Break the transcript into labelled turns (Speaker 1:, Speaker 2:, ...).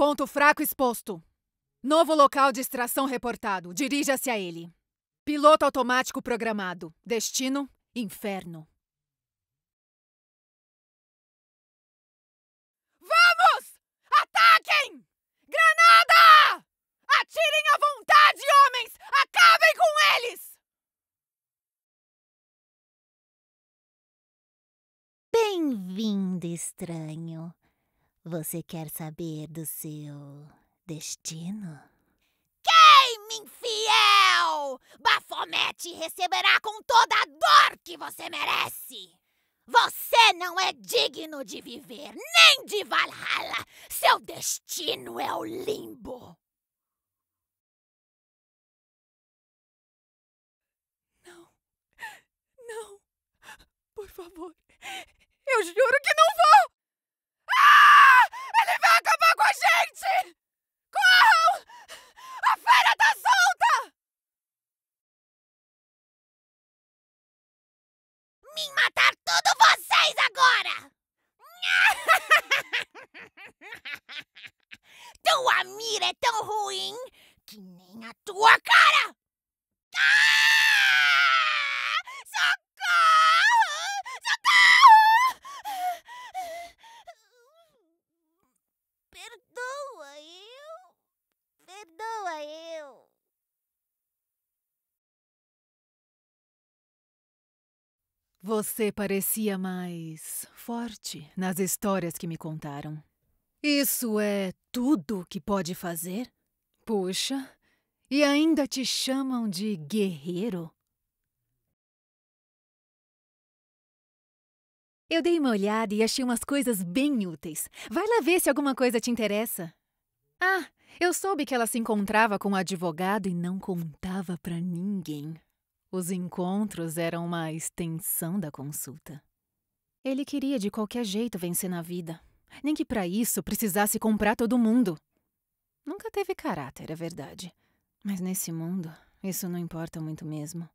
Speaker 1: Ponto fraco
Speaker 2: exposto. Novo local de extração reportado. Dirija-se a ele. Piloto automático programado. Destino: inferno.
Speaker 1: Vamos! Ataquem! Granada! Atirem à vontade, homens! Acabem com eles! Bem-vindo, estranho. Você quer saber do seu
Speaker 2: destino? Queime, infiel! Bafomete receberá com toda a dor que você merece! Você não
Speaker 1: é digno de viver, nem de Valhalla! Seu destino é o limbo! Não, não, por favor, eu juro que não! tua
Speaker 2: então mira é tão ruim que nem a tua cara! Ah!
Speaker 1: Socorro! Socorro! Perdoa eu! Perdoa eu!
Speaker 2: Você parecia mais forte nas histórias que me contaram. Isso é tudo o que pode fazer? Puxa, e ainda te chamam de guerreiro? Eu dei uma olhada e achei umas coisas bem úteis. Vai lá ver se alguma coisa te interessa. Ah, eu soube que ela se encontrava com um advogado e não contava para ninguém. Os encontros eram uma extensão da consulta. Ele queria de qualquer jeito vencer na vida. Nem que para isso precisasse comprar todo mundo. Nunca teve caráter, é verdade. Mas nesse mundo, isso não importa muito mesmo.